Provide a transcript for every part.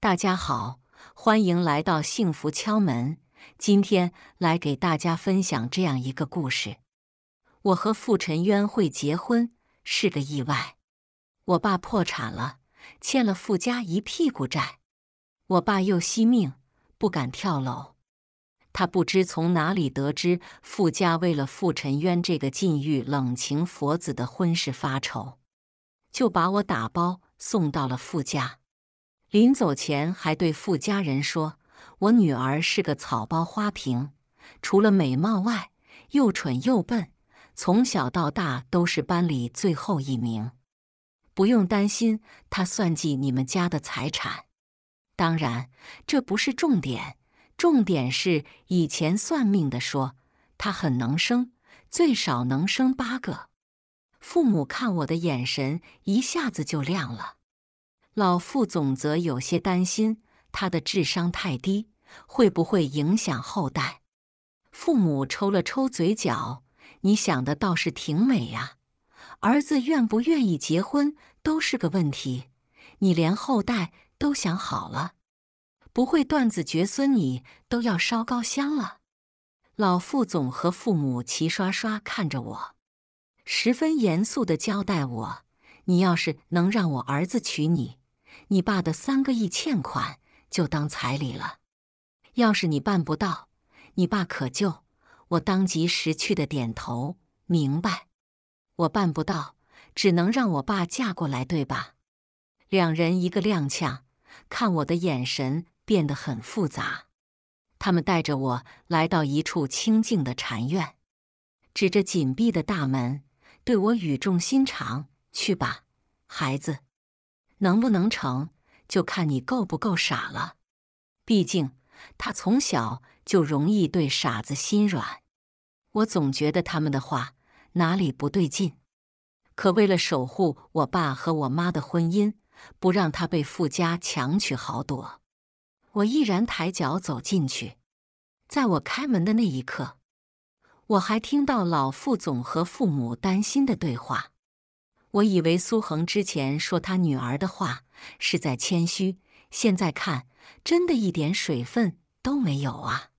大家好，欢迎来到幸福敲门。今天来给大家分享这样一个故事：我和傅沉渊会结婚是个意外。我爸破产了，欠了傅家一屁股债。我爸又惜命，不敢跳楼。他不知从哪里得知傅家为了傅沉渊这个禁欲冷情佛子的婚事发愁，就把我打包送到了傅家。临走前还对富家人说：“我女儿是个草包花瓶，除了美貌外，又蠢又笨，从小到大都是班里最后一名。不用担心她算计你们家的财产，当然这不是重点，重点是以前算命的说她很能生，最少能生八个。”父母看我的眼神一下子就亮了。老副总则有些担心，他的智商太低，会不会影响后代？父母抽了抽嘴角，你想的倒是挺美呀。儿子愿不愿意结婚都是个问题，你连后代都想好了，不会断子绝孙，你都要烧高香了。老副总和父母齐刷刷看着我，十分严肃的交代我：，你要是能让我儿子娶你。你爸的三个亿欠款就当彩礼了。要是你办不到，你爸可就……我当即识趣的点头，明白。我办不到，只能让我爸嫁过来，对吧？两人一个踉跄，看我的眼神变得很复杂。他们带着我来到一处清静的禅院，指着紧闭的大门，对我语重心长：“去吧，孩子。”能不能成就看你够不够傻了。毕竟他从小就容易对傻子心软。我总觉得他们的话哪里不对劲，可为了守护我爸和我妈的婚姻，不让他被富家强取豪夺，我毅然抬脚走进去。在我开门的那一刻，我还听到老副总和父母担心的对话。我以为苏恒之前说他女儿的话是在谦虚，现在看，真的一点水分都没有啊！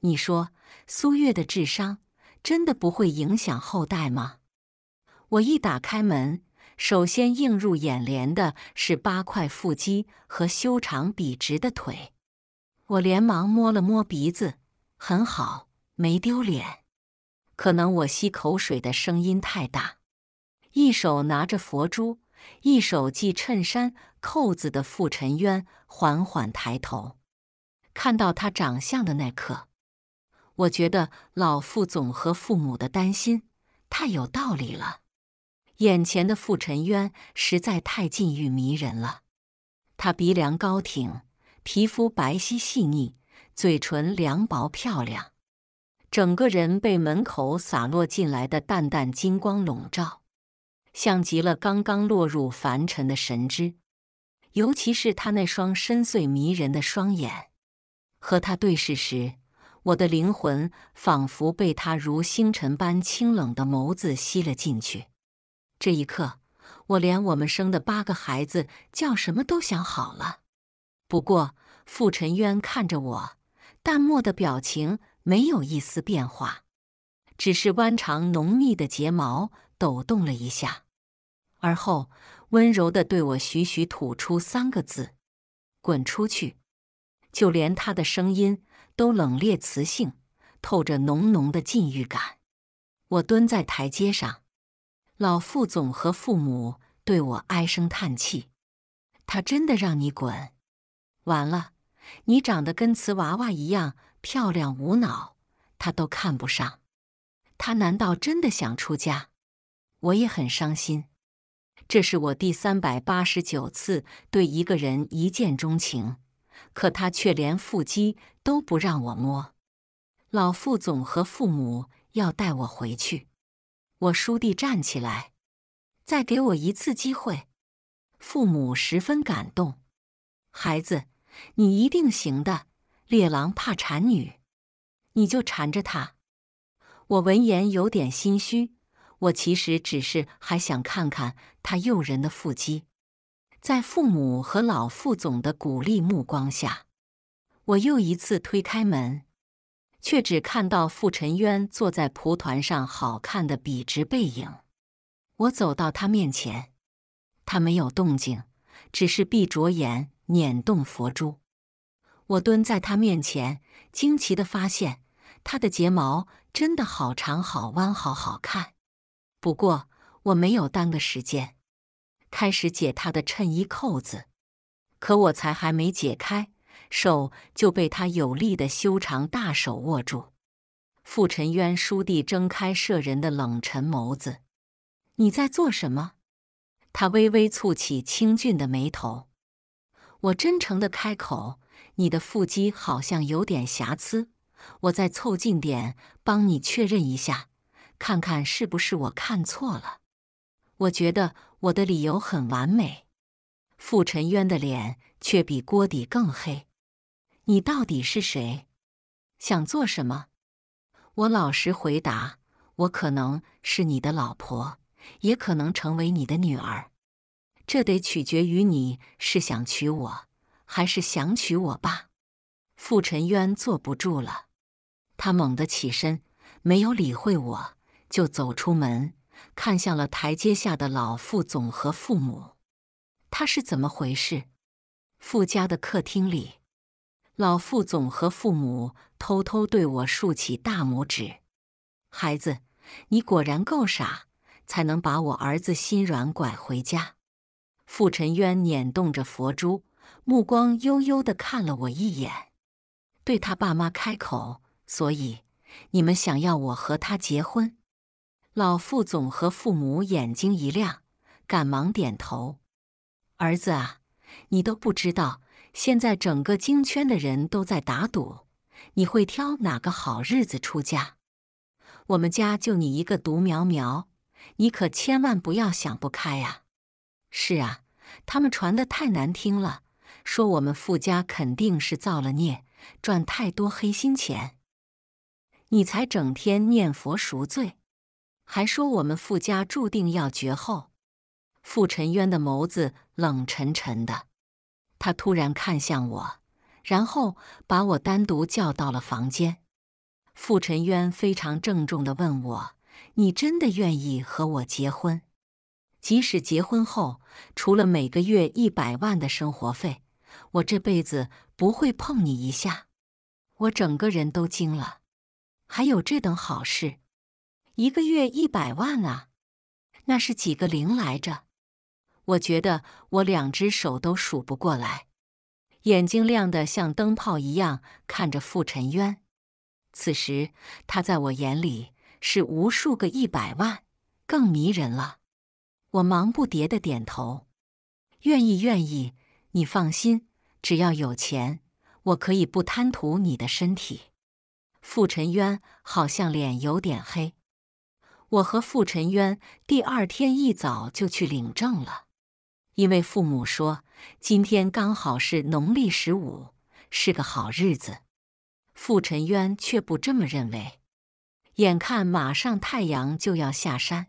你说苏月的智商真的不会影响后代吗？我一打开门，首先映入眼帘的是八块腹肌和修长笔直的腿，我连忙摸了摸鼻子，很好，没丢脸。可能我吸口水的声音太大。一手拿着佛珠，一手系衬衫扣子的傅沉渊缓缓抬头，看到他长相的那刻，我觉得老傅总和父母的担心太有道理了。眼前的傅沉渊实在太禁欲迷人了，他鼻梁高挺，皮肤白皙细腻，嘴唇凉薄漂亮，整个人被门口洒落进来的淡淡金光笼罩。像极了刚刚落入凡尘的神祗，尤其是他那双深邃迷人的双眼，和他对视时，我的灵魂仿佛被他如星辰般清冷的眸子吸了进去。这一刻，我连我们生的八个孩子叫什么都想好了。不过，傅沉渊看着我，淡漠的表情没有一丝变化，只是弯长浓密的睫毛抖动了一下。而后，温柔地对我徐徐吐出三个字：“滚出去。”就连他的声音都冷冽磁性，透着浓浓的禁欲感。我蹲在台阶上，老副总和父母对我唉声叹气：“他真的让你滚？完了，你长得跟瓷娃娃一样漂亮无脑，他都看不上。他难道真的想出家？”我也很伤心。这是我第三百八十九次对一个人一见钟情，可他却连腹肌都不让我摸。老副总和父母要带我回去，我叔弟站起来，再给我一次机会。父母十分感动，孩子，你一定行的。猎狼怕缠女，你就缠着他。我闻言有点心虚。我其实只是还想看看他诱人的腹肌，在父母和老副总的鼓励目光下，我又一次推开门，却只看到傅沉渊坐在蒲团上，好看的笔直背影。我走到他面前，他没有动静，只是闭着眼捻动佛珠。我蹲在他面前，惊奇的发现他的睫毛真的好长、好弯、好好看。不过我没有耽搁时间，开始解他的衬衣扣子。可我才还没解开，手就被他有力的修长大手握住。傅沉渊倏地睁开摄人的冷沉眸子：“你在做什么？”他微微蹙起清俊的眉头。我真诚的开口：“你的腹肌好像有点瑕疵，我再凑近点帮你确认一下。”看看是不是我看错了？我觉得我的理由很完美。傅沉渊的脸却比锅底更黑。你到底是谁？想做什么？我老实回答：我可能是你的老婆，也可能成为你的女儿。这得取决于你是想娶我，还是想娶我爸。傅沉渊坐不住了，他猛地起身，没有理会我。就走出门，看向了台阶下的老副总和父母，他是怎么回事？傅家的客厅里，老副总和父母偷偷对我竖起大拇指：“孩子，你果然够傻，才能把我儿子心软拐回家。”傅沉渊捻动着佛珠，目光悠悠地看了我一眼，对他爸妈开口：“所以，你们想要我和他结婚？”老副总和父母眼睛一亮，赶忙点头：“儿子啊，你都不知道，现在整个京圈的人都在打赌，你会挑哪个好日子出家？我们家就你一个独苗苗，你可千万不要想不开啊！”“是啊，他们传的太难听了，说我们傅家肯定是造了孽，赚太多黑心钱，你才整天念佛赎罪。”还说我们傅家注定要绝后。傅沉渊的眸子冷沉沉的，他突然看向我，然后把我单独叫到了房间。傅沉渊非常郑重的问我：“你真的愿意和我结婚？即使结婚后，除了每个月一百万的生活费，我这辈子不会碰你一下。”我整个人都惊了，还有这等好事？一个月一百万啊，那是几个零来着？我觉得我两只手都数不过来，眼睛亮得像灯泡一样看着傅沉渊。此时他在我眼里是无数个一百万，更迷人了。我忙不迭的点头，愿意，愿意。你放心，只要有钱，我可以不贪图你的身体。傅沉渊好像脸有点黑。我和傅沉渊第二天一早就去领证了，因为父母说今天刚好是农历十五，是个好日子。傅沉渊却不这么认为。眼看马上太阳就要下山，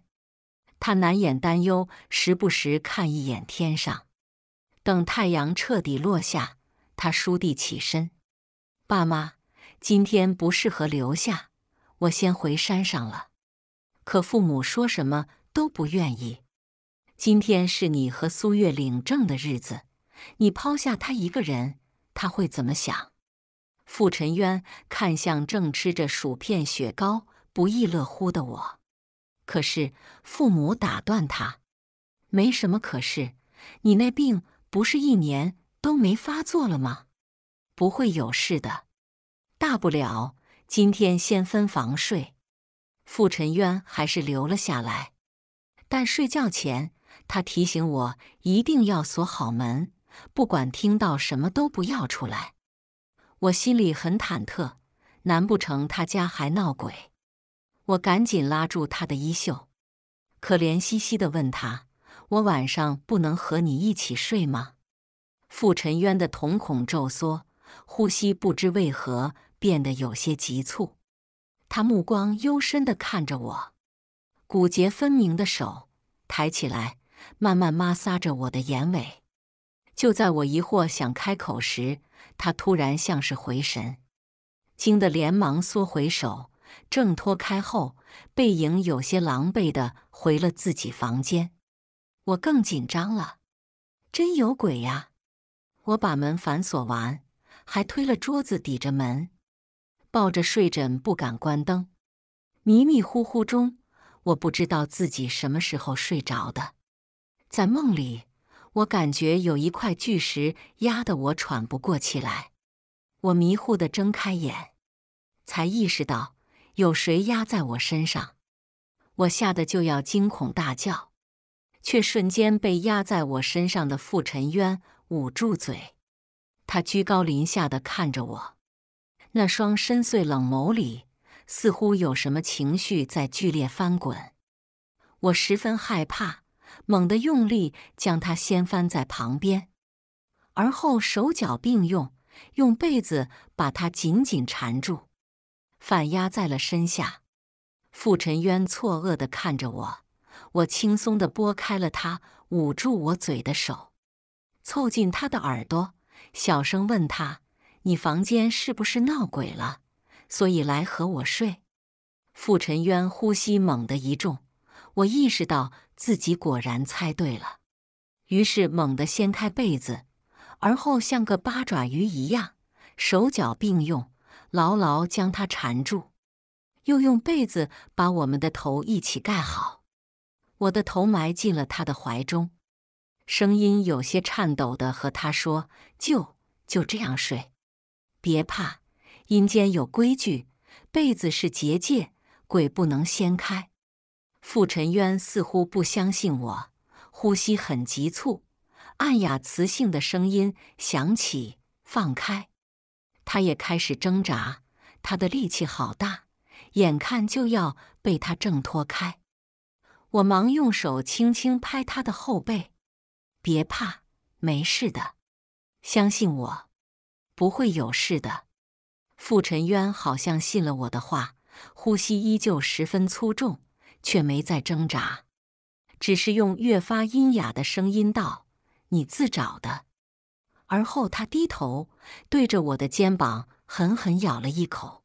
他难掩担忧，时不时看一眼天上。等太阳彻底落下，他倏地起身：“爸妈，今天不适合留下，我先回山上了。”可父母说什么都不愿意。今天是你和苏月领证的日子，你抛下他一个人，他会怎么想？傅沉渊看向正吃着薯片、雪糕不亦乐乎的我。可是父母打断他：“没什么，可是你那病不是一年都没发作了吗？不会有事的，大不了今天先分房睡。”傅沉渊还是留了下来，但睡觉前他提醒我一定要锁好门，不管听到什么都不要出来。我心里很忐忑，难不成他家还闹鬼？我赶紧拉住他的衣袖，可怜兮兮的问他：“我晚上不能和你一起睡吗？”傅沉渊的瞳孔骤缩，呼吸不知为何变得有些急促。他目光幽深地看着我，骨节分明的手抬起来，慢慢摩挲着我的眼尾。就在我疑惑想开口时，他突然像是回神，惊得连忙缩回手，挣脱开后，背影有些狼狈地回了自己房间。我更紧张了，真有鬼呀！我把门反锁完，还推了桌子抵着门。抱着睡枕不敢关灯，迷迷糊糊中，我不知道自己什么时候睡着的。在梦里，我感觉有一块巨石压得我喘不过气来。我迷糊的睁开眼，才意识到有谁压在我身上。我吓得就要惊恐大叫，却瞬间被压在我身上的傅沉渊捂住嘴。他居高临下的看着我。那双深邃冷眸里似乎有什么情绪在剧烈翻滚，我十分害怕，猛地用力将他掀翻在旁边，而后手脚并用，用被子把他紧紧缠住，反压在了身下。傅沉渊错愕地看着我，我轻松地拨开了他捂住我嘴的手，凑近他的耳朵，小声问他。你房间是不是闹鬼了？所以来和我睡。傅沉渊呼吸猛地一重，我意识到自己果然猜对了，于是猛地掀开被子，而后像个八爪鱼一样，手脚并用，牢牢将他缠住，又用被子把我们的头一起盖好。我的头埋进了他的怀中，声音有些颤抖的和他说：“就就这样睡。”别怕，阴间有规矩，被子是结界，鬼不能掀开。傅沉渊似乎不相信我，呼吸很急促，暗哑磁性的声音响起：“放开！”他也开始挣扎，他的力气好大，眼看就要被他挣脱开。我忙用手轻轻拍他的后背：“别怕，没事的，相信我。”不会有事的。傅沉渊好像信了我的话，呼吸依旧十分粗重，却没再挣扎，只是用越发阴哑的声音道：“你自找的。”而后他低头对着我的肩膀狠狠咬了一口，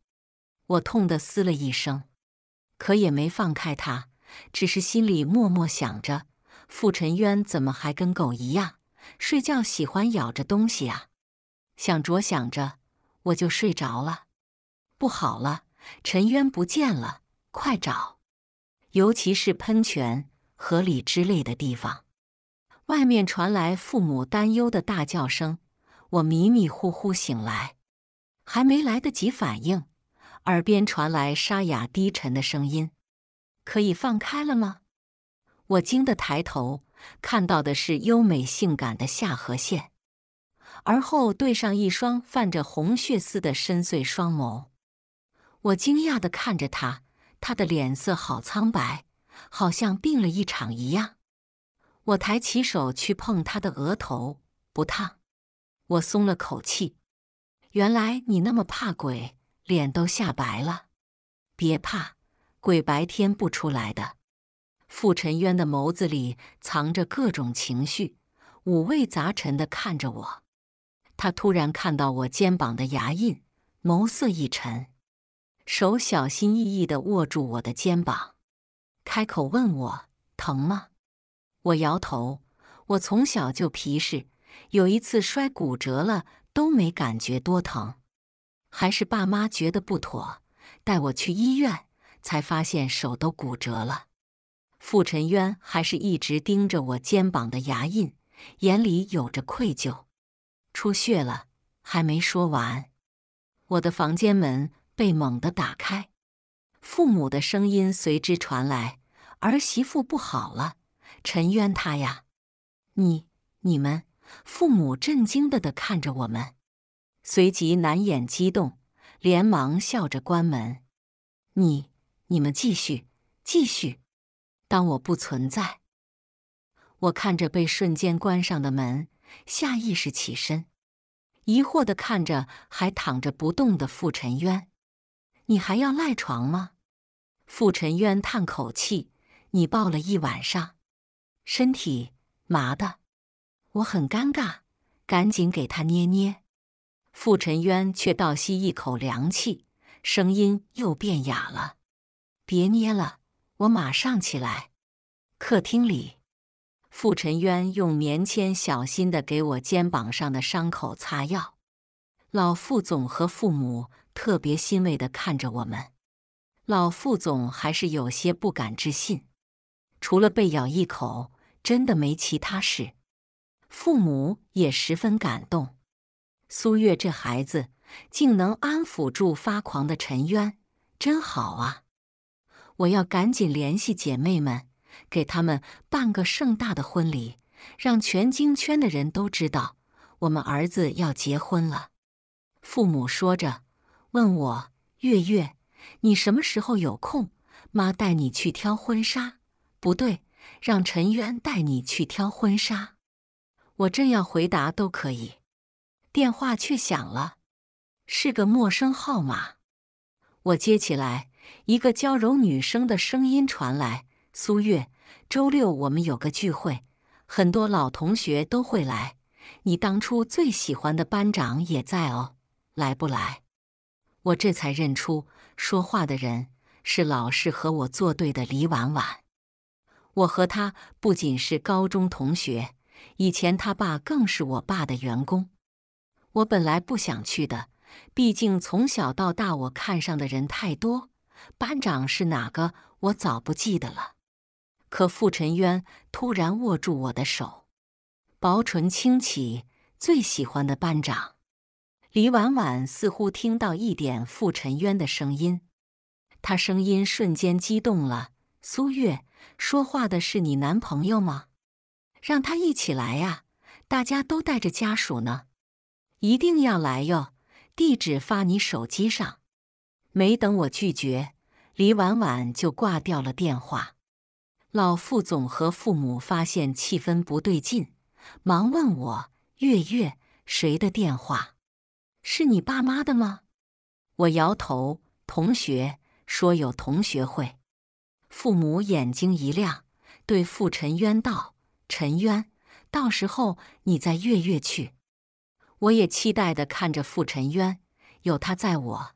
我痛得嘶了一声，可也没放开他，只是心里默默想着：傅沉渊怎么还跟狗一样，睡觉喜欢咬着东西啊？想着想着，我就睡着了。不好了，陈渊不见了，快找！尤其是喷泉、河里之类的地方。外面传来父母担忧的大叫声。我迷迷糊糊醒来，还没来得及反应，耳边传来沙哑低沉的声音：“可以放开了吗？”我惊得抬头，看到的是优美性感的下颌线。而后对上一双泛着红血丝的深邃双眸，我惊讶地看着他，他的脸色好苍白，好像病了一场一样。我抬起手去碰他的额头，不烫，我松了口气。原来你那么怕鬼，脸都吓白了。别怕，鬼白天不出来的。傅沉渊的眸子里藏着各种情绪，五味杂陈地看着我。他突然看到我肩膀的牙印，眸色一沉，手小心翼翼地握住我的肩膀，开口问我：“疼吗？”我摇头。我从小就皮实，有一次摔骨折了都没感觉多疼，还是爸妈觉得不妥，带我去医院才发现手都骨折了。傅沉渊还是一直盯着我肩膀的牙印，眼里有着愧疚。出血了，还没说完，我的房间门被猛地打开，父母的声音随之传来：“儿媳妇不好了，陈渊他呀，你你们！”父母震惊的的看着我们，随即难掩激动，连忙笑着关门。你你们继续继续，当我不存在。我看着被瞬间关上的门。下意识起身，疑惑的看着还躺着不动的傅沉渊：“你还要赖床吗？”傅沉渊叹口气：“你抱了一晚上，身体麻的，我很尴尬，赶紧给他捏捏。”傅沉渊却倒吸一口凉气，声音又变哑了：“别捏了，我马上起来。”客厅里。傅沉渊用棉签小心的给我肩膀上的伤口擦药，老副总和父母特别欣慰的看着我们。老副总还是有些不敢置信，除了被咬一口，真的没其他事。父母也十分感动，苏月这孩子竟能安抚住发狂的陈渊，真好啊！我要赶紧联系姐妹们。给他们办个盛大的婚礼，让全京圈的人都知道我们儿子要结婚了。父母说着，问我：“月月，你什么时候有空？妈带你去挑婚纱。”不对，让陈渊带你去挑婚纱。我正要回答，都可以，电话却响了，是个陌生号码。我接起来，一个娇柔女生的声音传来：“苏月。”周六我们有个聚会，很多老同学都会来。你当初最喜欢的班长也在哦，来不来？我这才认出说话的人是老是和我作对的李婉婉。我和他不仅是高中同学，以前他爸更是我爸的员工。我本来不想去的，毕竟从小到大我看上的人太多。班长是哪个？我早不记得了。可傅沉渊突然握住我的手，薄唇轻启：“最喜欢的班长，李婉婉。”似乎听到一点傅沉渊的声音，他声音瞬间激动了。苏月，说话的是你男朋友吗？让他一起来啊！大家都带着家属呢，一定要来哟！地址发你手机上。没等我拒绝，李婉婉就挂掉了电话。老副总和父母发现气氛不对劲，忙问我：“月月，谁的电话？是你爸妈的吗？”我摇头。同学说有同学会。父母眼睛一亮，对傅沉渊道：“沉渊，到时候你再月月去。”我也期待的看着傅沉渊，有他在我，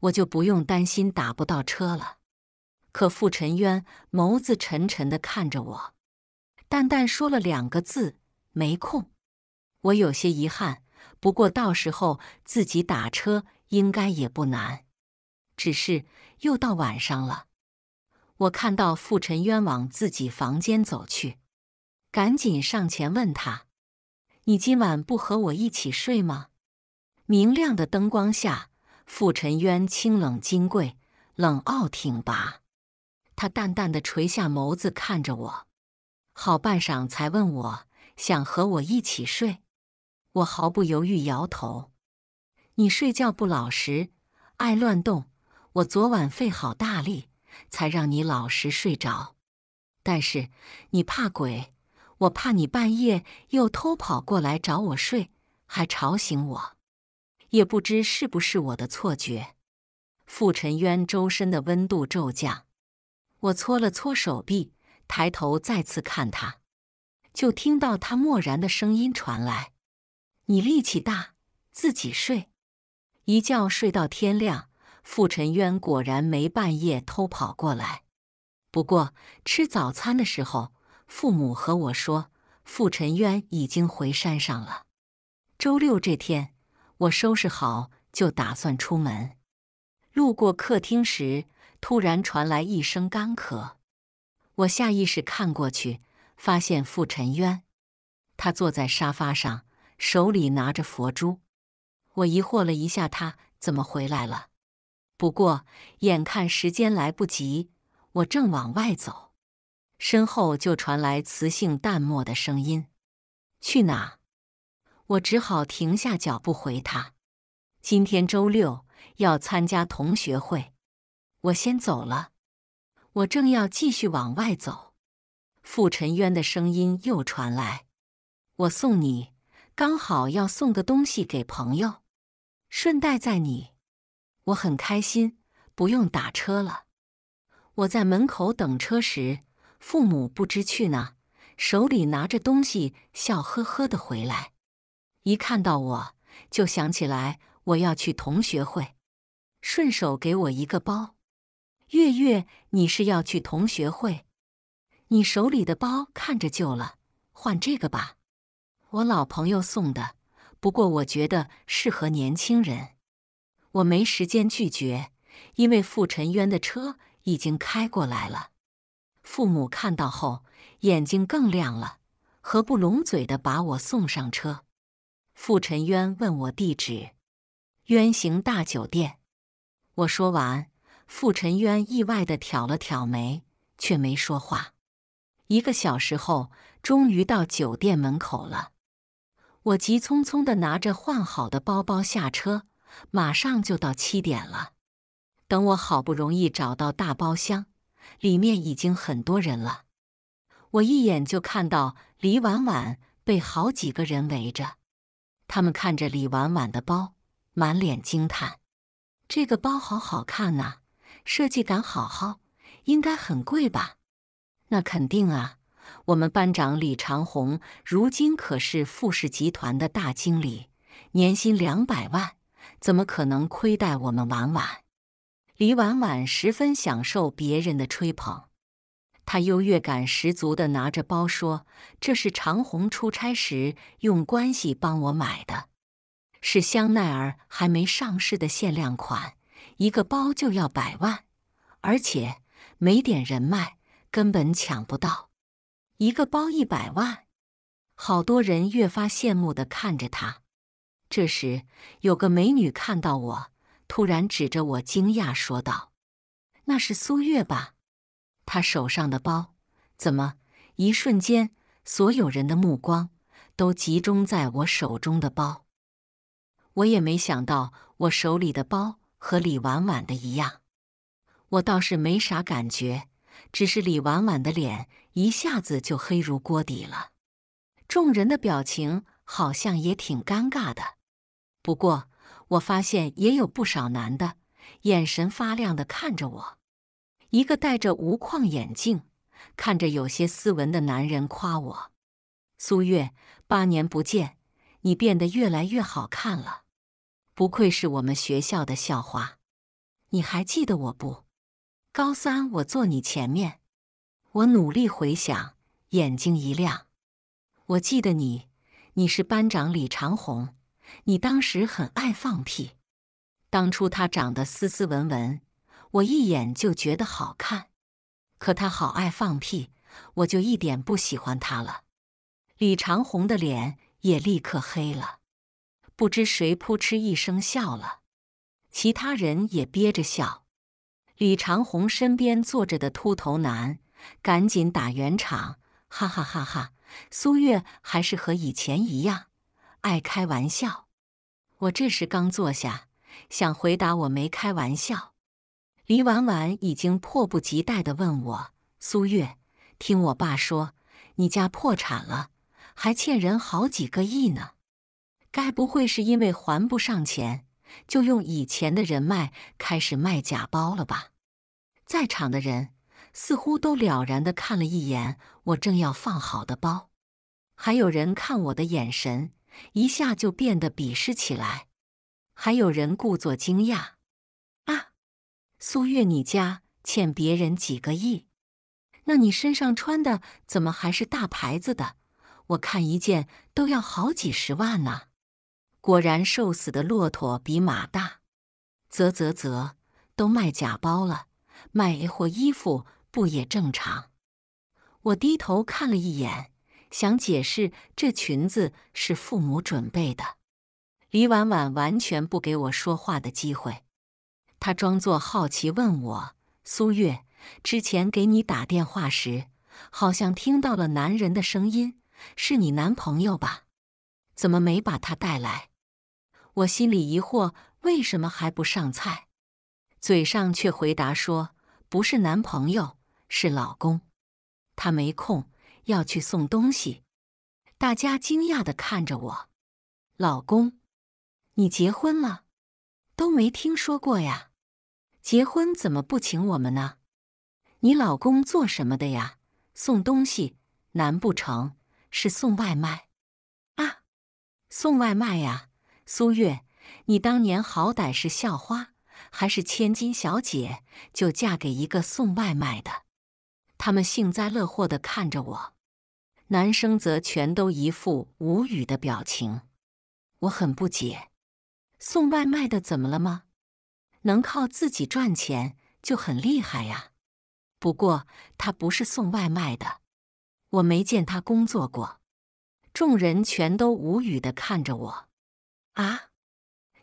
我就不用担心打不到车了。可傅沉渊眸子沉沉的看着我，淡淡说了两个字：“没空。”我有些遗憾，不过到时候自己打车应该也不难。只是又到晚上了，我看到傅沉渊往自己房间走去，赶紧上前问他：“你今晚不和我一起睡吗？”明亮的灯光下，傅沉渊清冷金贵，冷傲挺拔。他淡淡的垂下眸子看着我，好半晌才问：“我想和我一起睡？”我毫不犹豫摇头。你睡觉不老实，爱乱动。我昨晚费好大力才让你老实睡着。但是你怕鬼，我怕你半夜又偷跑过来找我睡，还吵醒我。也不知是不是我的错觉，傅沉渊周身的温度骤降。我搓了搓手臂，抬头再次看他，就听到他漠然的声音传来：“你力气大，自己睡。”一觉睡到天亮，傅沉渊果然没半夜偷跑过来。不过吃早餐的时候，父母和我说，傅沉渊已经回山上了。周六这天，我收拾好就打算出门，路过客厅时。突然传来一声干咳，我下意识看过去，发现傅沉渊，他坐在沙发上，手里拿着佛珠。我疑惑了一下，他怎么回来了？不过眼看时间来不及，我正往外走，身后就传来磁性淡漠的声音：“去哪？”我只好停下脚步回他：“今天周六，要参加同学会。”我先走了，我正要继续往外走，傅沉渊的声音又传来：“我送你，刚好要送个东西给朋友，顺带载你，我很开心，不用打车了。”我在门口等车时，父母不知去哪，手里拿着东西，笑呵呵的回来，一看到我就想起来我要去同学会，顺手给我一个包。月月，你是要去同学会？你手里的包看着旧了，换这个吧，我老朋友送的。不过我觉得适合年轻人。我没时间拒绝，因为傅沉渊的车已经开过来了。父母看到后眼睛更亮了，合不拢嘴的把我送上车。傅沉渊问我地址，渊行大酒店。我说完。傅沉渊意外地挑了挑眉，却没说话。一个小时后，终于到酒店门口了。我急匆匆地拿着换好的包包下车，马上就到七点了。等我好不容易找到大包厢，里面已经很多人了。我一眼就看到李婉婉被好几个人围着，他们看着李婉婉的包，满脸惊叹：“这个包好好看啊！”设计感好好，应该很贵吧？那肯定啊！我们班长李长虹如今可是富氏集团的大经理，年薪两百万，怎么可能亏待我们婉婉？李婉婉十分享受别人的吹捧，她优越感十足的拿着包说：“这是长虹出差时用关系帮我买的，是香奈儿还没上市的限量款。”一个包就要百万，而且没点人脉根本抢不到。一个包一百万，好多人越发羡慕的看着他。这时有个美女看到我，突然指着我惊讶说道：“那是苏月吧？她手上的包怎么？”一瞬间，所有人的目光都集中在我手中的包。我也没想到我手里的包。和李婉婉的一样，我倒是没啥感觉，只是李婉婉的脸一下子就黑如锅底了。众人的表情好像也挺尴尬的，不过我发现也有不少男的眼神发亮的看着我。一个戴着无框眼镜、看着有些斯文的男人夸我：“苏月，八年不见，你变得越来越好看了。”不愧是我们学校的校花，你还记得我不？高三我坐你前面，我努力回想，眼睛一亮，我记得你，你是班长李长红，你当时很爱放屁。当初他长得斯斯文文，我一眼就觉得好看，可他好爱放屁，我就一点不喜欢他了。李长红的脸也立刻黑了。不知谁扑哧一声笑了，其他人也憋着笑。李长虹身边坐着的秃头男赶紧打圆场：“哈哈哈哈，苏月还是和以前一样，爱开玩笑。”我这时刚坐下，想回答我没开玩笑。李婉婉已经迫不及待的问我：“苏月，听我爸说你家破产了，还欠人好几个亿呢？”该不会是因为还不上钱，就用以前的人脉开始卖假包了吧？在场的人似乎都了然的看了一眼我正要放好的包，还有人看我的眼神一下就变得鄙视起来，还有人故作惊讶：“啊，苏月，你家欠别人几个亿？那你身上穿的怎么还是大牌子的？我看一件都要好几十万呢。”果然瘦死的骆驼比马大，啧啧啧，都卖假包了，卖货衣服不也正常？我低头看了一眼，想解释这裙子是父母准备的。李婉婉完全不给我说话的机会，她装作好奇问我：“苏月，之前给你打电话时，好像听到了男人的声音，是你男朋友吧？怎么没把他带来？”我心里疑惑，为什么还不上菜？嘴上却回答说：“不是男朋友，是老公，他没空，要去送东西。”大家惊讶地看着我：“老公，你结婚了？都没听说过呀！结婚怎么不请我们呢？你老公做什么的呀？送东西？难不成是送外卖啊？送外卖呀？”苏月，你当年好歹是校花，还是千金小姐，就嫁给一个送外卖的？他们幸灾乐祸的看着我，男生则全都一副无语的表情。我很不解，送外卖的怎么了吗？能靠自己赚钱就很厉害呀。不过他不是送外卖的，我没见他工作过。众人全都无语的看着我。啊，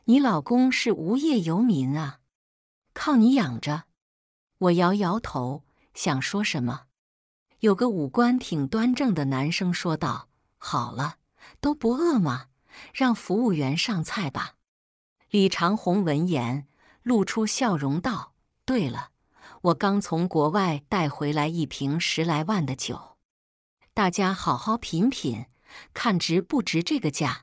你老公是无业游民啊，靠你养着。我摇摇头，想说什么。有个五官挺端正的男生说道：“好了，都不饿吗？让服务员上菜吧。”李长虹闻言露出笑容道：“对了，我刚从国外带回来一瓶十来万的酒，大家好好品品，看值不值这个价。”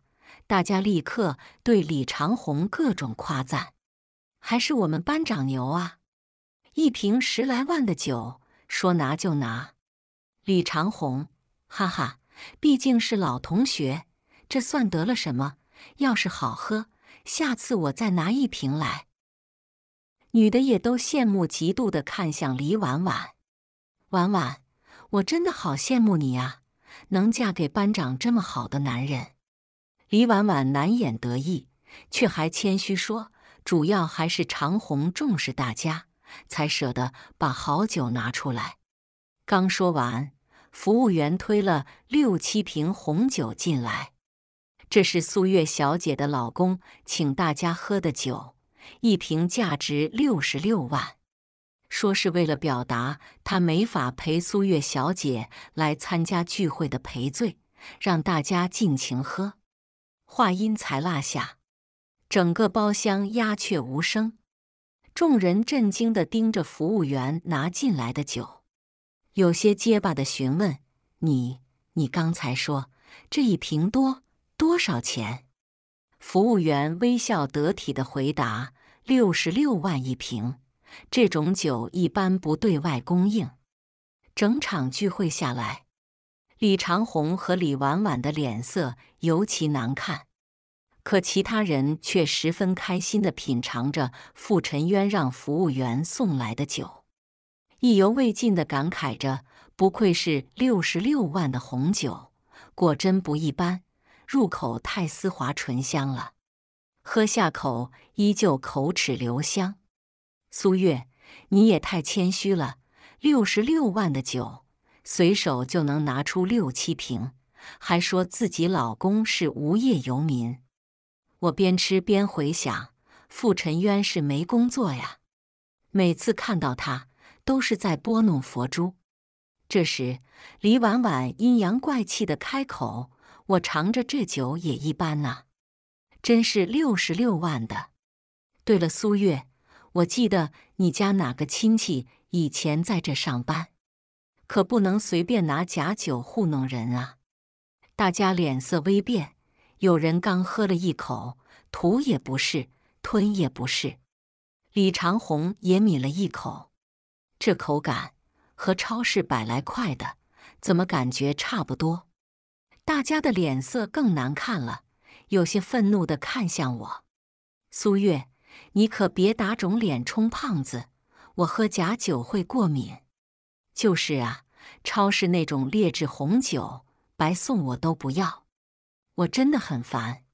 大家立刻对李长虹各种夸赞，还是我们班长牛啊！一瓶十来万的酒，说拿就拿。李长虹，哈哈，毕竟是老同学，这算得了什么？要是好喝，下次我再拿一瓶来。女的也都羡慕嫉妒的看向李婉婉，婉婉，我真的好羡慕你啊，能嫁给班长这么好的男人。李婉婉难掩得意，却还谦虚说：“主要还是长虹重视大家，才舍得把好酒拿出来。”刚说完，服务员推了六七瓶红酒进来。这是苏月小姐的老公请大家喝的酒，一瓶价值六十六万，说是为了表达他没法陪苏月小姐来参加聚会的赔罪，让大家尽情喝。话音才落下，整个包厢鸦雀无声，众人震惊的盯着服务员拿进来的酒，有些结巴的询问：“你，你刚才说这一瓶多多少钱？”服务员微笑得体的回答：“六十六万一瓶，这种酒一般不对外供应。”整场聚会下来。李长虹和李婉婉的脸色尤其难看，可其他人却十分开心的品尝着傅沉渊让服务员送来的酒，意犹未尽的感慨着：“不愧是六十六万的红酒，果真不一般，入口太丝滑醇香了，喝下口依旧口齿留香。”苏月，你也太谦虚了，六十六万的酒。随手就能拿出六七瓶，还说自己老公是无业游民。我边吃边回想，傅沉渊是没工作呀。每次看到他，都是在拨弄佛珠。这时，李婉婉阴阳怪气的开口：“我尝着这酒也一般呐，真是六十六万的。对了，苏月，我记得你家哪个亲戚以前在这上班？”可不能随便拿假酒糊弄人啊！大家脸色微变，有人刚喝了一口，吐也不是，吞也不是。李长红也抿了一口，这口感和超市百来块的怎么感觉差不多？大家的脸色更难看了，有些愤怒的看向我。苏月，你可别打肿脸充胖子，我喝假酒会过敏。就是啊，超市那种劣质红酒，白送我都不要。我真的很烦，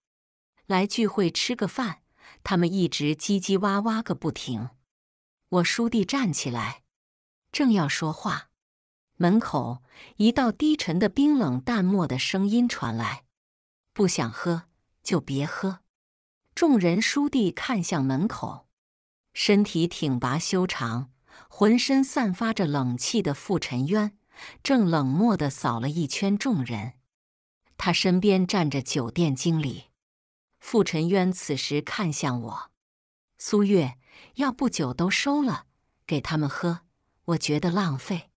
来聚会吃个饭，他们一直叽叽哇哇个不停。我叔弟站起来，正要说话，门口一道低沉的冰冷淡漠的声音传来：“不想喝就别喝。”众人倏地看向门口，身体挺拔修长。浑身散发着冷气的傅沉渊，正冷漠地扫了一圈众人。他身边站着酒店经理。傅沉渊此时看向我：“苏月，要不酒都收了，给他们喝。我觉得浪费。”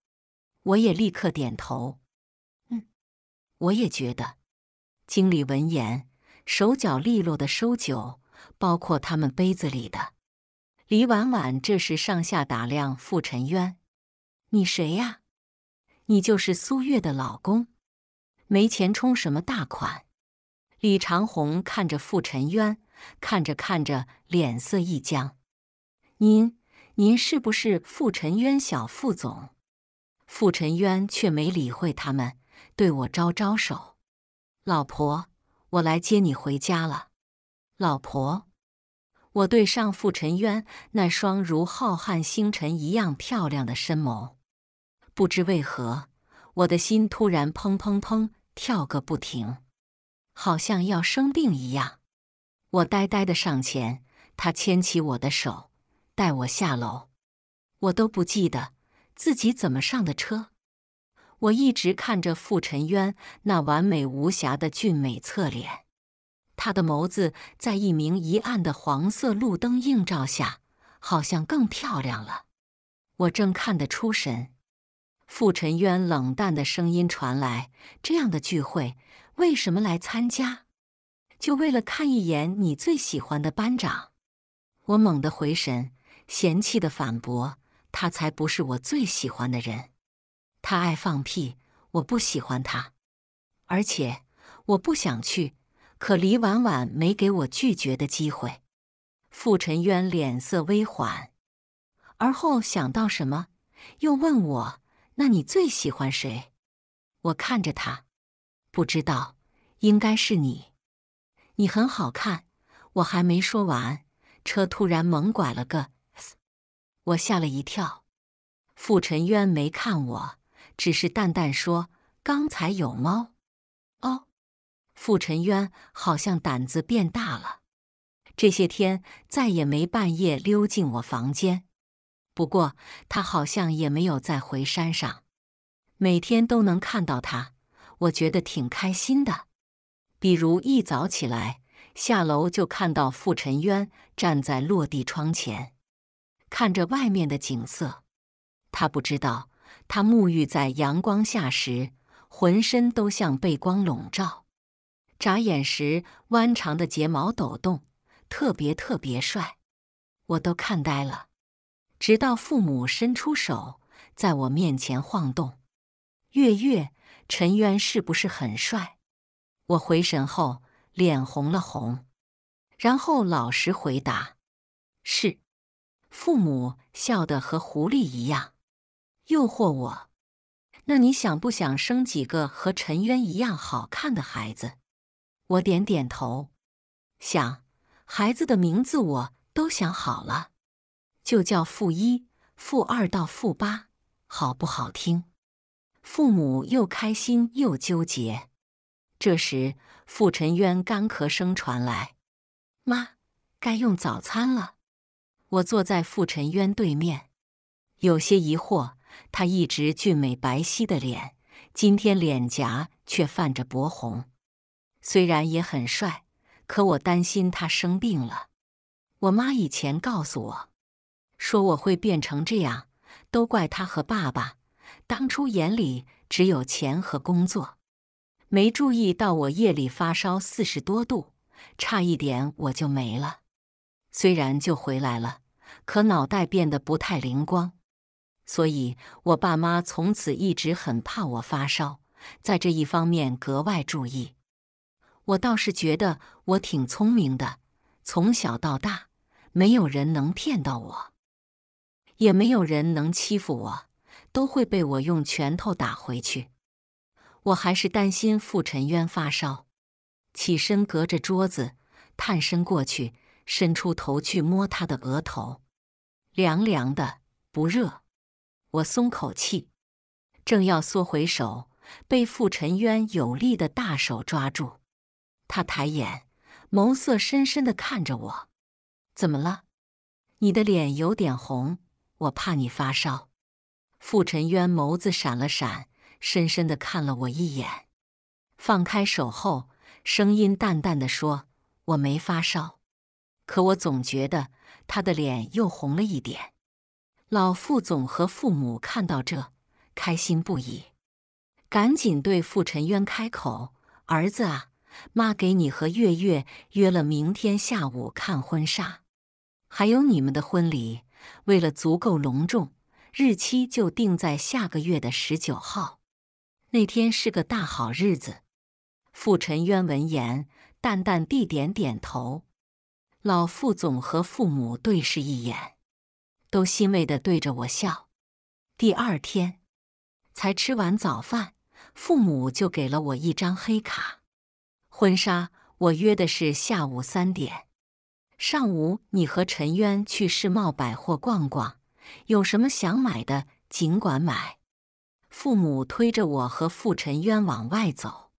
我也立刻点头：“嗯，我也觉得。”经理闻言，手脚利落地收酒，包括他们杯子里的。李婉婉这时上下打量傅沉渊：“你谁呀？你就是苏月的老公？没钱充什么大款？”李长虹看着傅沉渊，看着看着，脸色一僵：“您，您是不是傅沉渊小副总？”傅沉渊却没理会他们，对我招招手：“老婆，我来接你回家了。”老婆。我对上傅沉渊那双如浩瀚星辰一样漂亮的深眸，不知为何，我的心突然砰砰砰跳个不停，好像要生病一样。我呆呆的上前，他牵起我的手，带我下楼。我都不记得自己怎么上的车。我一直看着傅沉渊那完美无瑕的俊美侧脸。他的眸子在一明一暗的黄色路灯映照下，好像更漂亮了。我正看得出神，傅沉渊冷淡的声音传来：“这样的聚会，为什么来参加？就为了看一眼你最喜欢的班长？”我猛地回神，嫌弃的反驳：“他才不是我最喜欢的人，他爱放屁，我不喜欢他，而且我不想去。”可李婉婉没给我拒绝的机会，傅沉渊脸色微缓，而后想到什么，又问我：“那你最喜欢谁？”我看着他，不知道，应该是你。你很好看。我还没说完，车突然猛拐了个，我吓了一跳。傅沉渊没看我，只是淡淡说：“刚才有猫。”哦。傅沉渊好像胆子变大了，这些天再也没半夜溜进我房间。不过他好像也没有再回山上，每天都能看到他，我觉得挺开心的。比如一早起来下楼就看到傅沉渊站在落地窗前，看着外面的景色。他不知道，他沐浴在阳光下时，浑身都像被光笼罩。眨眼时，弯长的睫毛抖动，特别特别帅，我都看呆了。直到父母伸出手，在我面前晃动：“月月，陈渊是不是很帅？”我回神后，脸红了红，然后老实回答：“是。”父母笑得和狐狸一样，诱惑我：“那你想不想生几个和陈渊一样好看的孩子？”我点点头，想孩子的名字我都想好了，就叫傅一、傅二到傅八，好不好听？父母又开心又纠结。这时，傅沉渊干咳声传来：“妈，该用早餐了。”我坐在傅沉渊对面，有些疑惑。他一直俊美白皙的脸，今天脸颊却泛着薄红。虽然也很帅，可我担心他生病了。我妈以前告诉我，说我会变成这样，都怪他和爸爸当初眼里只有钱和工作，没注意到我夜里发烧四十多度，差一点我就没了。虽然就回来了，可脑袋变得不太灵光，所以我爸妈从此一直很怕我发烧，在这一方面格外注意。我倒是觉得我挺聪明的，从小到大，没有人能骗到我，也没有人能欺负我，都会被我用拳头打回去。我还是担心傅沉渊发烧，起身隔着桌子探身过去，伸出头去摸他的额头，凉凉的，不热。我松口气，正要缩回手，被傅沉渊有力的大手抓住。他抬眼，眸色深深的看着我。怎么了？你的脸有点红，我怕你发烧。傅沉渊眸子闪了闪，深深的看了我一眼，放开手后，声音淡淡的说：“我没发烧。”可我总觉得他的脸又红了一点。老傅总和父母看到这，开心不已，赶紧对傅沉渊开口：“儿子啊！”妈给你和月月约了明天下午看婚纱，还有你们的婚礼，为了足够隆重，日期就定在下个月的十九号。那天是个大好日子。傅沉渊闻言，淡淡地点点头。老傅总和父母对视一眼，都欣慰的对着我笑。第二天，才吃完早饭，父母就给了我一张黑卡。婚纱，我约的是下午三点。上午你和陈渊去世贸百货逛逛，有什么想买的尽管买。父母推着我和傅陈渊往外走，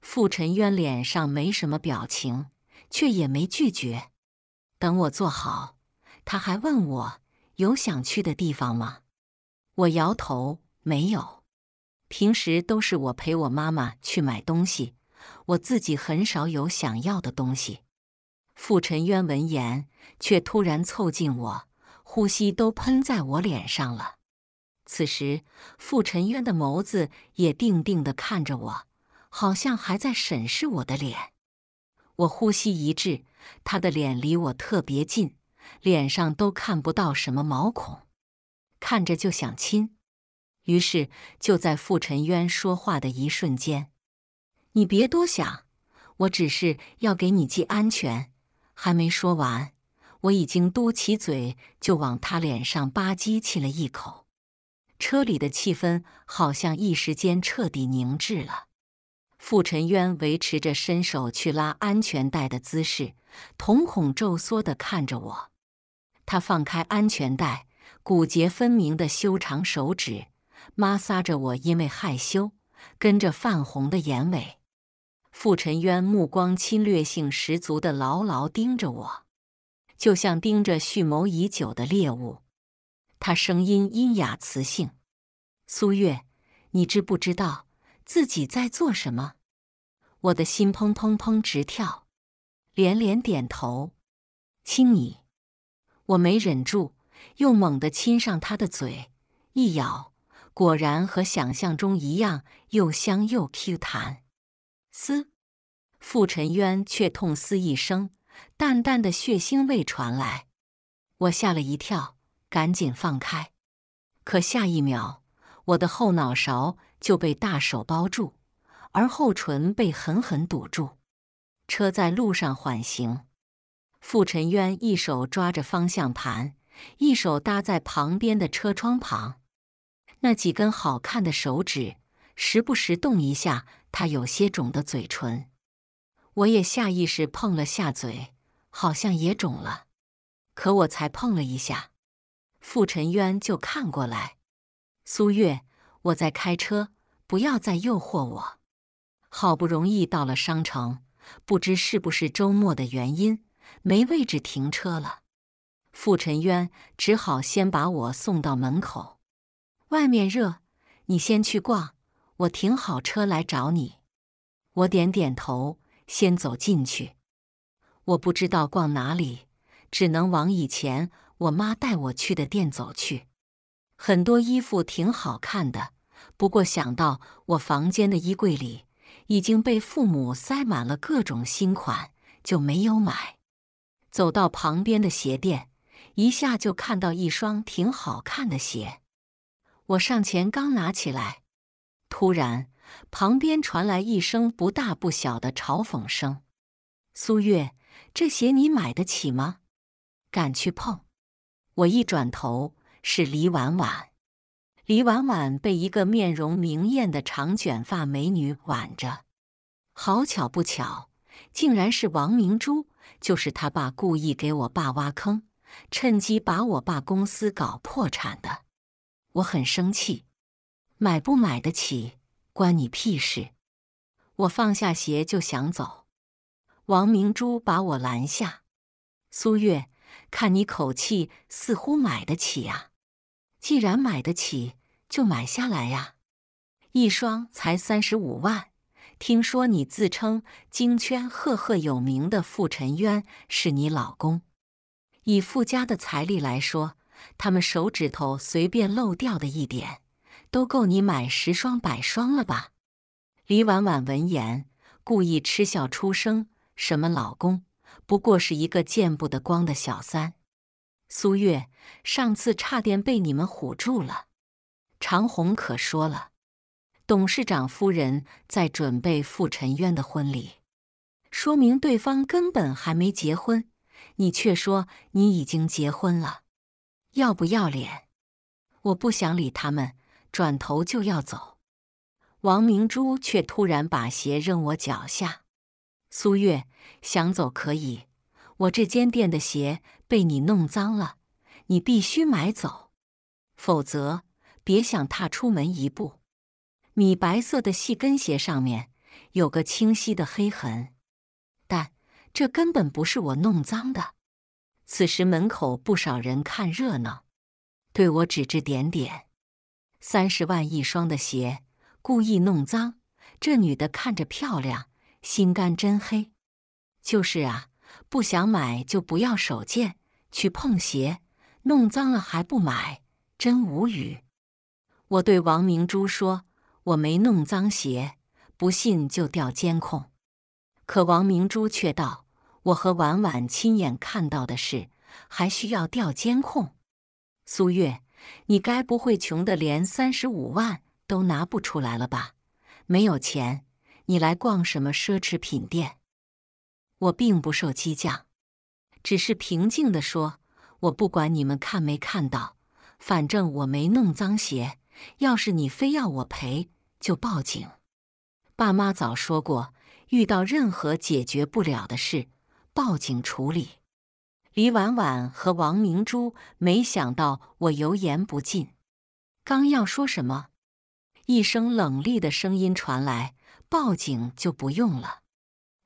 傅陈渊脸上没什么表情，却也没拒绝。等我坐好，他还问我有想去的地方吗？我摇头，没有。平时都是我陪我妈妈去买东西。我自己很少有想要的东西。傅沉渊闻言，却突然凑近我，呼吸都喷在我脸上了。此时，傅沉渊的眸子也定定的看着我，好像还在审视我的脸。我呼吸一滞，他的脸离我特别近，脸上都看不到什么毛孔，看着就想亲。于是，就在傅沉渊说话的一瞬间。你别多想，我只是要给你系安全。还没说完，我已经嘟起嘴就往他脸上吧唧亲了一口。车里的气氛好像一时间彻底凝滞了。傅沉渊维持着伸手去拉安全带的姿势，瞳孔骤缩的看着我。他放开安全带，骨节分明的修长手指摩挲着我，因为害羞，跟着泛红的眼尾。傅沉渊目光侵略性十足的牢牢盯着我，就像盯着蓄谋已久的猎物。他声音阴哑磁性：“苏月，你知不知道自己在做什么？”我的心砰砰砰直跳，连连点头。亲你，我没忍住，又猛地亲上他的嘴，一咬，果然和想象中一样，又香又 Q 弹。嘶，傅沉渊却痛嘶一声，淡淡的血腥味传来，我吓了一跳，赶紧放开。可下一秒，我的后脑勺就被大手包住，而后唇被狠狠堵住。车在路上缓行，傅沉渊一手抓着方向盘，一手搭在旁边的车窗旁，那几根好看的手指。时不时动一下他有些肿的嘴唇，我也下意识碰了下嘴，好像也肿了。可我才碰了一下，傅沉渊就看过来。苏月，我在开车，不要再诱惑我。好不容易到了商城，不知是不是周末的原因，没位置停车了。傅沉渊只好先把我送到门口。外面热，你先去逛。我停好车来找你，我点点头，先走进去。我不知道逛哪里，只能往以前我妈带我去的店走去。很多衣服挺好看的，不过想到我房间的衣柜里已经被父母塞满了各种新款，就没有买。走到旁边的鞋店，一下就看到一双挺好看的鞋，我上前刚拿起来。突然，旁边传来一声不大不小的嘲讽声：“苏月，这鞋你买得起吗？敢去碰！”我一转头，是李婉婉。李婉婉被一个面容明艳的长卷发美女挽着。好巧不巧，竟然是王明珠。就是他爸故意给我爸挖坑，趁机把我爸公司搞破产的。我很生气。买不买得起，关你屁事！我放下鞋就想走，王明珠把我拦下。苏月，看你口气，似乎买得起啊！既然买得起，就买下来呀！一双才三十五万，听说你自称京圈赫赫有名的傅沉渊是你老公，以傅家的财力来说，他们手指头随便漏掉的一点。都够你买十双百双了吧？李婉婉闻言，故意嗤笑出声：“什么老公，不过是一个见不得光的小三。”苏月上次差点被你们唬住了。长虹可说了，董事长夫人在准备傅沉渊的婚礼，说明对方根本还没结婚，你却说你已经结婚了，要不要脸？我不想理他们。转头就要走，王明珠却突然把鞋扔我脚下。苏月，想走可以，我这间店的鞋被你弄脏了，你必须买走，否则别想踏出门一步。米白色的细跟鞋上面有个清晰的黑痕，但这根本不是我弄脏的。此时门口不少人看热闹，对我指指点点。三十万一双的鞋，故意弄脏。这女的看着漂亮，心肝真黑。就是啊，不想买就不要手贱去碰鞋，弄脏了还不买，真无语。我对王明珠说：“我没弄脏鞋，不信就调监控。”可王明珠却道：“我和婉婉亲眼看到的事，还需要调监控？”苏月。你该不会穷的连三十五万都拿不出来了吧？没有钱，你来逛什么奢侈品店？我并不受激将，只是平静地说：“我不管你们看没看到，反正我没弄脏鞋。要是你非要我赔，就报警。爸妈早说过，遇到任何解决不了的事，报警处理。”李婉婉和王明珠没想到我油盐不进，刚要说什么，一声冷厉的声音传来：“报警就不用了。”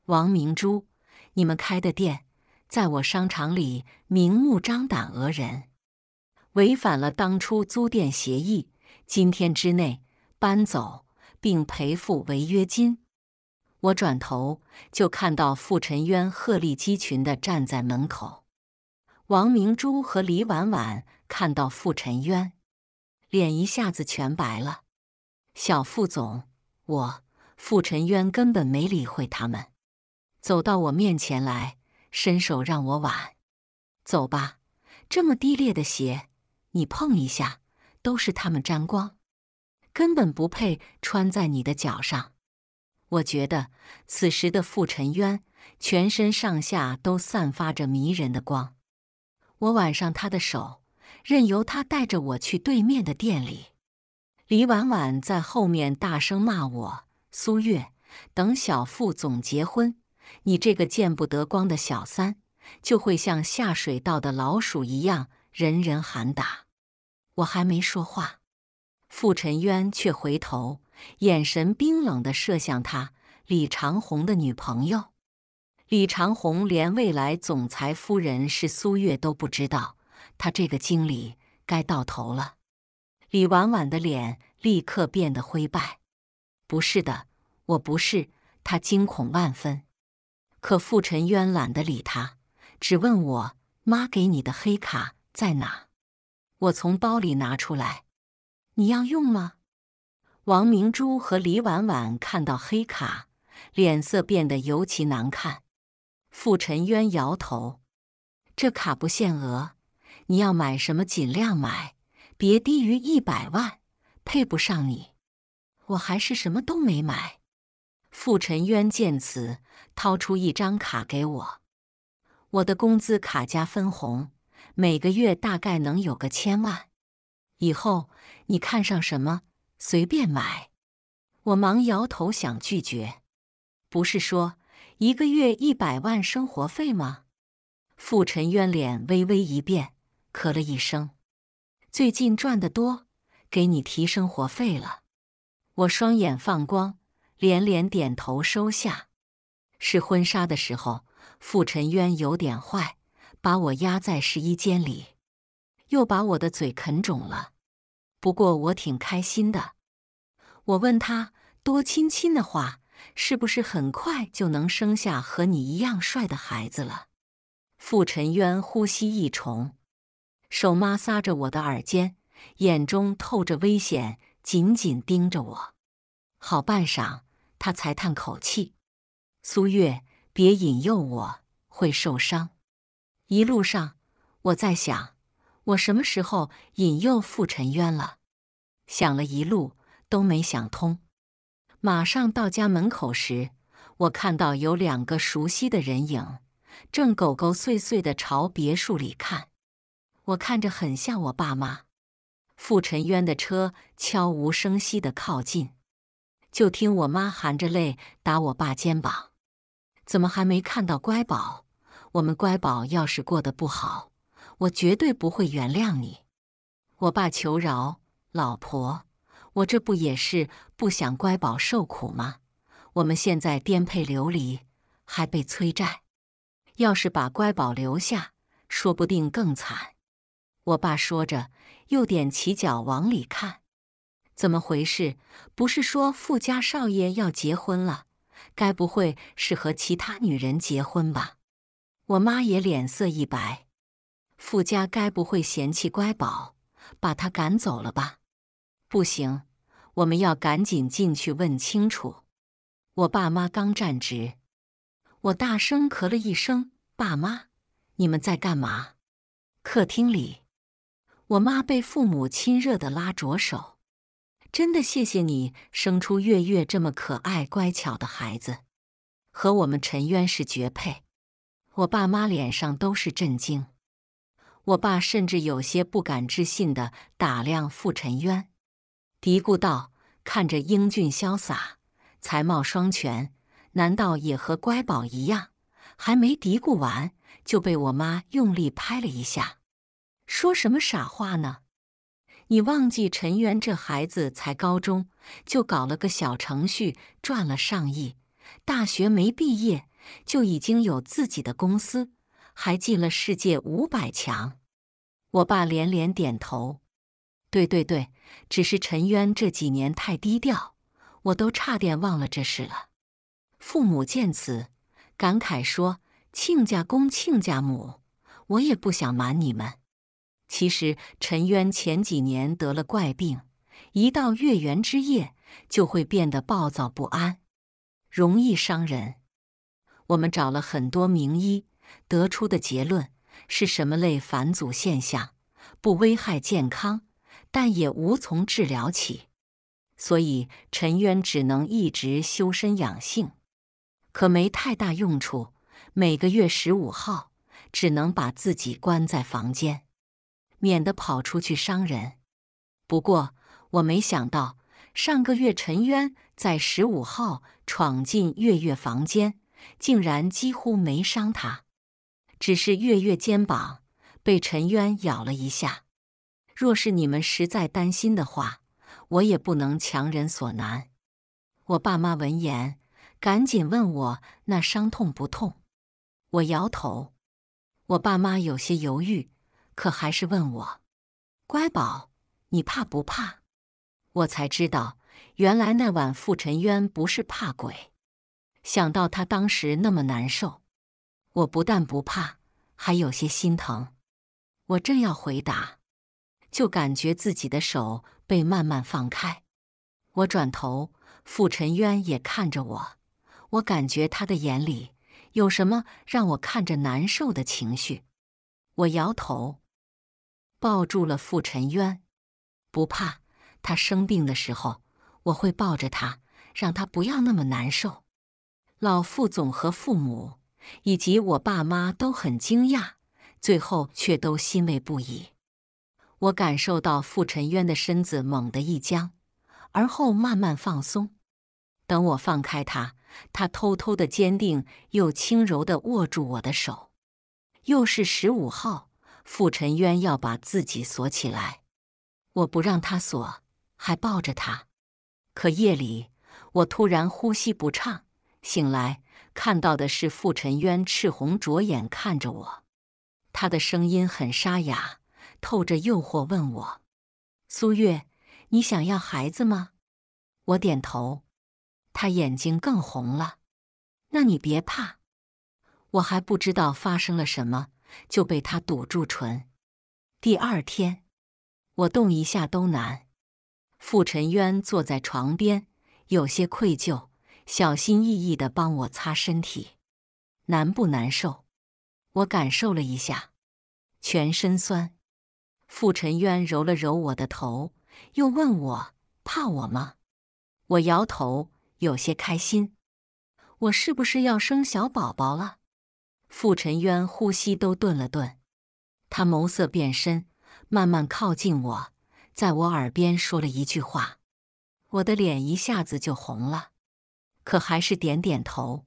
王明珠，你们开的店在我商场里明目张胆讹人，违反了当初租店协议，今天之内搬走并赔付违约金。我转头就看到傅沉渊鹤立鸡群地站在门口。王明珠和李婉婉看到傅沉渊，脸一下子全白了。小副总，我傅沉渊根本没理会他们，走到我面前来，伸手让我挽。走吧，这么低劣的鞋，你碰一下都是他们沾光，根本不配穿在你的脚上。我觉得此时的傅沉渊全身上下都散发着迷人的光。我挽上他的手，任由他带着我去对面的店里。李婉婉在后面大声骂我：“苏月，等小副总结婚，你这个见不得光的小三，就会像下水道的老鼠一样，人人喊打。”我还没说话，傅沉渊却回头，眼神冰冷的射向他，李长虹的女朋友。李长虹连未来总裁夫人是苏月都不知道，他这个经理该到头了。李婉婉的脸立刻变得灰败。“不是的，我不是。”她惊恐万分。可傅沉渊懒得理他，只问我：“妈给你的黑卡在哪？”我从包里拿出来。“你要用吗？”王明珠和李婉婉看到黑卡，脸色变得尤其难看。傅沉渊摇头：“这卡不限额，你要买什么尽量买，别低于一百万，配不上你。我还是什么都没买。”傅沉渊见此，掏出一张卡给我：“我的工资卡加分红，每个月大概能有个千万。以后你看上什么随便买。”我忙摇头想拒绝，不是说。一个月一百万生活费吗？傅沉渊脸微微一变，咳了一声。最近赚的多，给你提生活费了。我双眼放光，连连点头收下。试婚纱的时候，傅沉渊有点坏，把我压在试衣间里，又把我的嘴啃肿了。不过我挺开心的。我问他多亲亲的话。是不是很快就能生下和你一样帅的孩子了？傅沉渊呼吸一重，手摩挲着我的耳尖，眼中透着危险，紧紧盯着我。好半晌，他才叹口气：“苏月，别引诱我，会受伤。”一路上，我在想，我什么时候引诱傅沉渊了？想了一路都没想通。马上到家门口时，我看到有两个熟悉的人影，正狗狗碎碎的朝别墅里看。我看着很像我爸妈。傅沉渊的车悄无声息的靠近，就听我妈含着泪打我爸肩膀：“怎么还没看到乖宝？我们乖宝要是过得不好，我绝对不会原谅你。”我爸求饶：“老婆。”我这不也是不想乖宝受苦吗？我们现在颠沛流离，还被催债。要是把乖宝留下，说不定更惨。我爸说着，又踮起脚往里看。怎么回事？不是说富家少爷要结婚了？该不会是和其他女人结婚吧？我妈也脸色一白。富家该不会嫌弃乖宝，把他赶走了吧？不行，我们要赶紧进去问清楚。我爸妈刚站直，我大声咳了一声：“爸妈，你们在干嘛？”客厅里，我妈被父母亲热的拉着手，真的谢谢你生出月月这么可爱乖巧的孩子，和我们陈渊是绝配。我爸妈脸上都是震惊，我爸甚至有些不敢置信的打量傅陈渊。嘀咕道：“看着英俊潇洒，才貌双全，难道也和乖宝一样？”还没嘀咕完，就被我妈用力拍了一下。“说什么傻话呢？你忘记陈源这孩子，才高中就搞了个小程序，赚了上亿，大学没毕业就已经有自己的公司，还进了世界五百强。”我爸连连点头。对对对，只是陈渊这几年太低调，我都差点忘了这事了。父母见此，感慨说：“亲家公、亲家母，我也不想瞒你们。其实陈渊前几年得了怪病，一到月圆之夜就会变得暴躁不安，容易伤人。我们找了很多名医，得出的结论是什么类返祖现象，不危害健康。”但也无从治疗起，所以陈渊只能一直修身养性，可没太大用处。每个月十五号，只能把自己关在房间，免得跑出去伤人。不过我没想到，上个月陈渊在十五号闯进月月房间，竟然几乎没伤他，只是月月肩膀被陈渊咬了一下。若是你们实在担心的话，我也不能强人所难。我爸妈闻言，赶紧问我那伤痛不痛。我摇头。我爸妈有些犹豫，可还是问我：“乖宝，你怕不怕？”我才知道，原来那晚傅沉渊不是怕鬼。想到他当时那么难受，我不但不怕，还有些心疼。我正要回答。就感觉自己的手被慢慢放开，我转头，傅沉渊也看着我。我感觉他的眼里有什么让我看着难受的情绪。我摇头，抱住了傅沉渊。不怕他生病的时候，我会抱着他，让他不要那么难受。老傅总和父母以及我爸妈都很惊讶，最后却都欣慰不已。我感受到傅沉渊的身子猛地一僵，而后慢慢放松。等我放开他，他偷偷的坚定又轻柔的握住我的手。又是十五号，傅沉渊要把自己锁起来，我不让他锁，还抱着他。可夜里我突然呼吸不畅，醒来看到的是傅沉渊赤红着眼看着我，他的声音很沙哑。透着诱惑问我：“苏月，你想要孩子吗？”我点头。他眼睛更红了。那你别怕，我还不知道发生了什么，就被他堵住唇。第二天，我动一下都难。傅沉渊坐在床边，有些愧疚，小心翼翼地帮我擦身体。难不难受？我感受了一下，全身酸。傅沉渊揉了揉我的头，又问我：“怕我吗？”我摇头，有些开心。我是不是要生小宝宝了？傅沉渊呼吸都顿了顿，他眸色变深，慢慢靠近我，在我耳边说了一句话。我的脸一下子就红了，可还是点点头。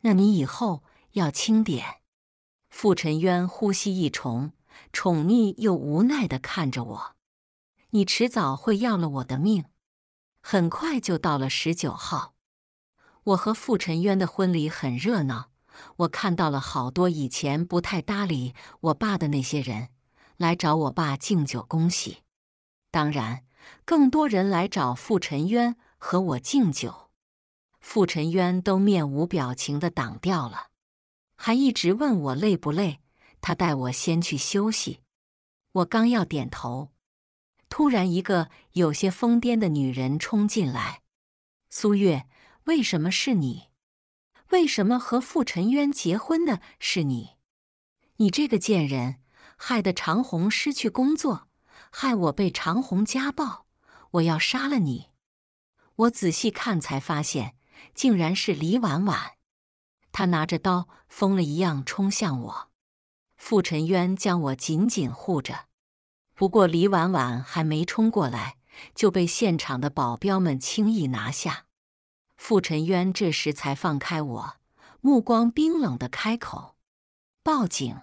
那你以后要轻点。傅沉渊呼吸一重。宠溺又无奈的看着我，你迟早会要了我的命。很快就到了十九号，我和傅沉渊的婚礼很热闹，我看到了好多以前不太搭理我爸的那些人来找我爸敬酒恭喜。当然，更多人来找傅沉渊和我敬酒，傅沉渊都面无表情的挡掉了，还一直问我累不累。他带我先去休息，我刚要点头，突然一个有些疯癫的女人冲进来。苏月，为什么是你？为什么和傅沉渊结婚的是你？你这个贱人，害得长虹失去工作，害我被长虹家暴，我要杀了你！我仔细看才发现，竟然是李婉婉。她拿着刀，疯了一样冲向我。傅沉渊将我紧紧护着，不过李婉婉还没冲过来，就被现场的保镖们轻易拿下。傅沉渊这时才放开我，目光冰冷的开口：“报警。”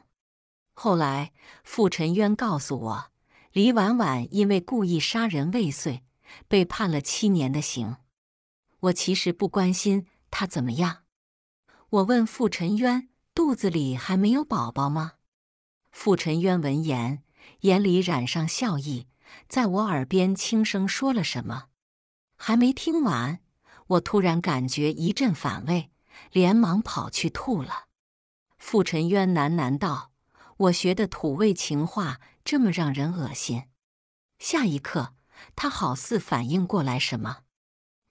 后来，傅沉渊告诉我，李婉婉因为故意杀人未遂，被判了七年的刑。我其实不关心她怎么样。我问傅沉渊：“肚子里还没有宝宝吗？”傅沉渊闻言，眼里染上笑意，在我耳边轻声说了什么，还没听完，我突然感觉一阵反胃，连忙跑去吐了。傅沉渊喃喃道：“我学的土味情话这么让人恶心。”下一刻，他好似反应过来什么，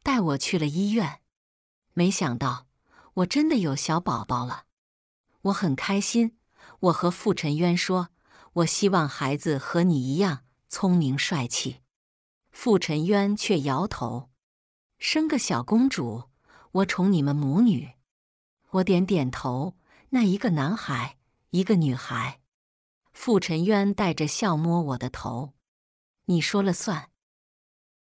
带我去了医院。没想到，我真的有小宝宝了，我很开心。我和傅沉渊说：“我希望孩子和你一样聪明帅气。”傅沉渊却摇头：“生个小公主，我宠你们母女。”我点点头：“那一个男孩，一个女孩。”傅沉渊带着笑摸我的头：“你说了算。”